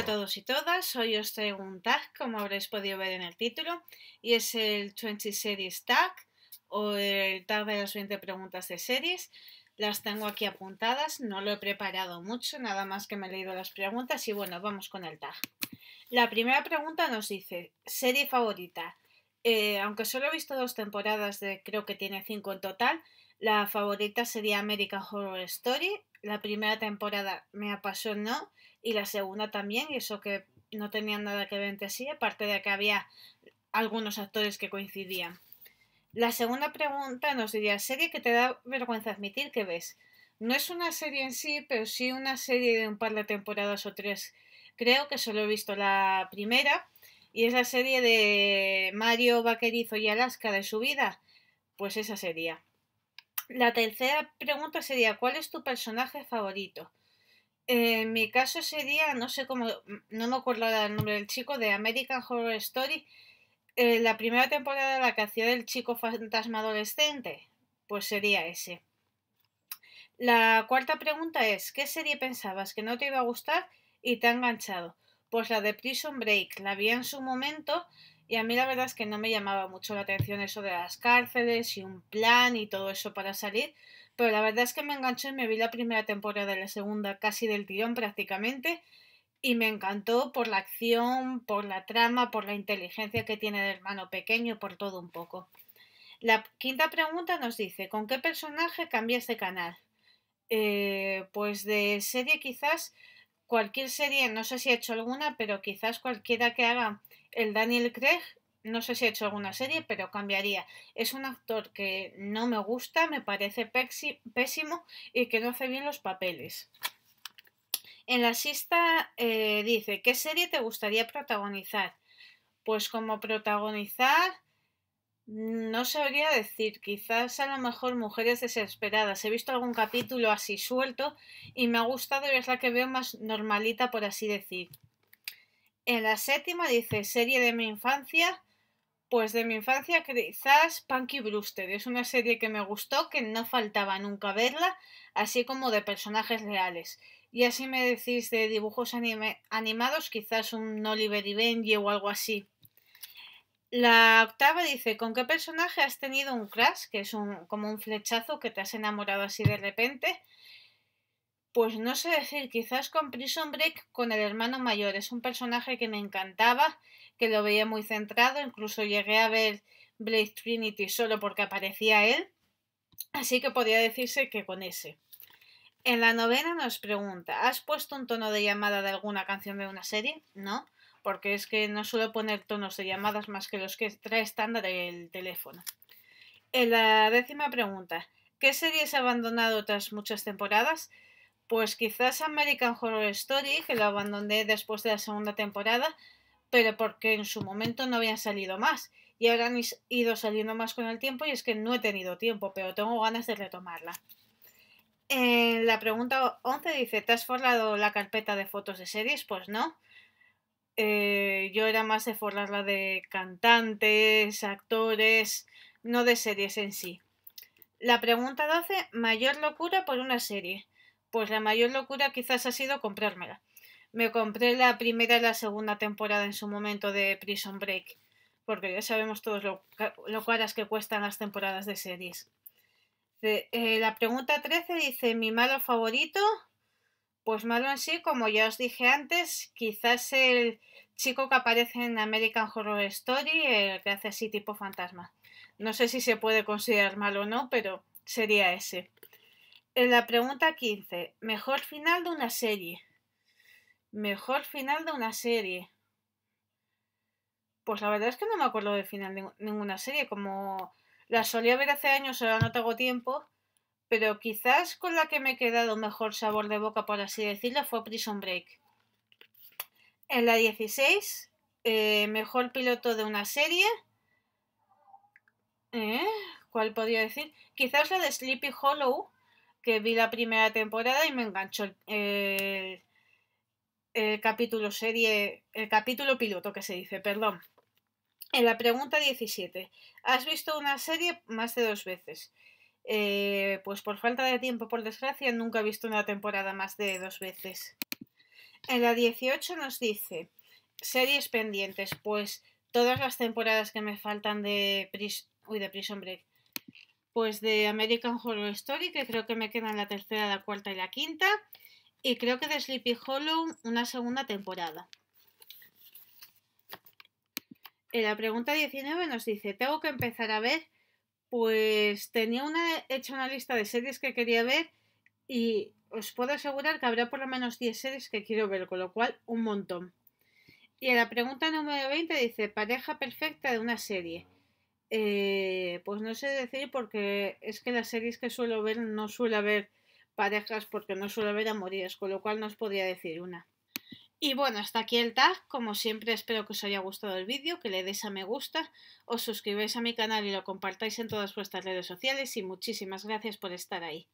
a todos y todas, hoy os traigo un tag, como habréis podido ver en el título, y es el 20 Series Tag, o el tag de las 20 preguntas de series. Las tengo aquí apuntadas, no lo he preparado mucho, nada más que me he leído las preguntas y bueno, vamos con el tag. La primera pregunta nos dice, serie favorita. Eh, aunque solo he visto dos temporadas de creo que tiene cinco en total, la favorita sería American Horror Story la primera temporada me apasionó y la segunda también, y eso que no tenía nada que ver entre sí, aparte de que había algunos actores que coincidían. La segunda pregunta nos diría, serie que te da vergüenza admitir que ves. No es una serie en sí, pero sí una serie de un par de temporadas o tres. Creo que solo he visto la primera, y es la serie de Mario Vaquerizo y Alaska de su vida. Pues esa sería. La tercera pregunta sería, ¿cuál es tu personaje favorito? en eh, mi caso sería, no sé cómo, no me acuerdo ahora el nombre del chico, de American Horror Story, eh, la primera temporada de la que hacía del chico fantasma adolescente, pues sería ese. La cuarta pregunta es, ¿qué serie pensabas que no te iba a gustar y te ha enganchado? Pues la de Prison Break, la vi en su momento y a mí la verdad es que no me llamaba mucho la atención eso de las cárceles y un plan y todo eso para salir, pero la verdad es que me enganché y me vi la primera temporada de la segunda casi del tirón prácticamente y me encantó por la acción, por la trama, por la inteligencia que tiene el hermano pequeño, por todo un poco. La quinta pregunta nos dice, ¿con qué personaje cambia este canal? Eh, pues de serie quizás cualquier serie, no sé si ha hecho alguna, pero quizás cualquiera que haga el Daniel Craig, no sé si ha hecho alguna serie, pero cambiaría. Es un actor que no me gusta, me parece pésimo y que no hace bien los papeles. En la sista eh, dice, ¿qué serie te gustaría protagonizar? Pues como protagonizar, Mm, no sabría decir, quizás a lo mejor Mujeres Desesperadas. He visto algún capítulo así suelto y me ha gustado y es la que veo más normalita, por así decir. En la séptima dice serie de mi infancia. Pues de mi infancia quizás Punky Brewster. Es una serie que me gustó, que no faltaba nunca verla, así como de personajes reales. Y así me decís de dibujos anime animados, quizás un Oliver y Benji o algo así. La octava dice, ¿con qué personaje has tenido un crash? Que es un, como un flechazo que te has enamorado así de repente. Pues no sé decir, quizás con Prison Break, con el hermano mayor. Es un personaje que me encantaba, que lo veía muy centrado. Incluso llegué a ver Blade Trinity solo porque aparecía él. Así que podría decirse que con ese. En la novena nos pregunta, ¿has puesto un tono de llamada de alguna canción de una serie? No porque es que no suelo poner tonos de llamadas más que los que trae estándar el teléfono. En la décima pregunta, ¿qué series ha abandonado tras muchas temporadas? Pues quizás American Horror Story, que la abandoné después de la segunda temporada, pero porque en su momento no habían salido más. Y ahora han ido saliendo más con el tiempo y es que no he tenido tiempo, pero tengo ganas de retomarla. En la pregunta 11 dice, ¿te has forrado la carpeta de fotos de series? Pues no. Eh, yo era más de forrarla de cantantes, actores, no de series en sí. La pregunta 12, mayor locura por una serie. Pues la mayor locura quizás ha sido comprármela. Me compré la primera y la segunda temporada en su momento de Prison Break, porque ya sabemos todos lo, lo que cuestan las temporadas de series. Eh, la pregunta 13 dice, mi malo favorito, pues malo en sí, como ya os dije antes, quizás el chico que aparece en American Horror Story, el que hace así tipo fantasma. No sé si se puede considerar malo o no, pero sería ese. En eh, la pregunta 15, mejor final de una serie. Mejor final de una serie. Pues la verdad es que no me acuerdo del final de ninguna serie, como la solía ver hace años, ahora no tengo tiempo pero quizás con la que me he quedado mejor sabor de boca, por así decirlo, fue Prison Break. En la 16, eh, mejor piloto de una serie. ¿Eh? ¿Cuál podría decir? Quizás la de Sleepy Hollow, que vi la primera temporada y me enganchó el, capítulo serie, el capítulo piloto que se dice, perdón. En la pregunta 17, ¿has visto una serie más de dos veces? Eh, pues por falta de tiempo, por desgracia, nunca he visto una temporada más de dos veces. En la 18 nos dice, series pendientes, pues todas las temporadas que me faltan de, de Prison Break, pues de American Horror Story, que creo que me quedan la tercera, la cuarta y la quinta, y creo que de Sleepy Hollow una segunda temporada. En la pregunta 19 nos dice, tengo que empezar a ver pues tenía una, hecha una lista de series que quería ver y os puedo asegurar que habrá por lo menos 10 series que quiero ver, con lo cual un montón. Y en la pregunta número 20 dice, pareja perfecta de una serie. Eh, pues no sé decir porque es que las series que suelo ver no suele haber parejas porque no suele haber amorías, con lo cual no os podría decir una. Y bueno, hasta aquí el tag. Como siempre, espero que os haya gustado el vídeo, que le deis a me gusta, os suscribáis a mi canal y lo compartáis en todas vuestras redes sociales. Y muchísimas gracias por estar ahí.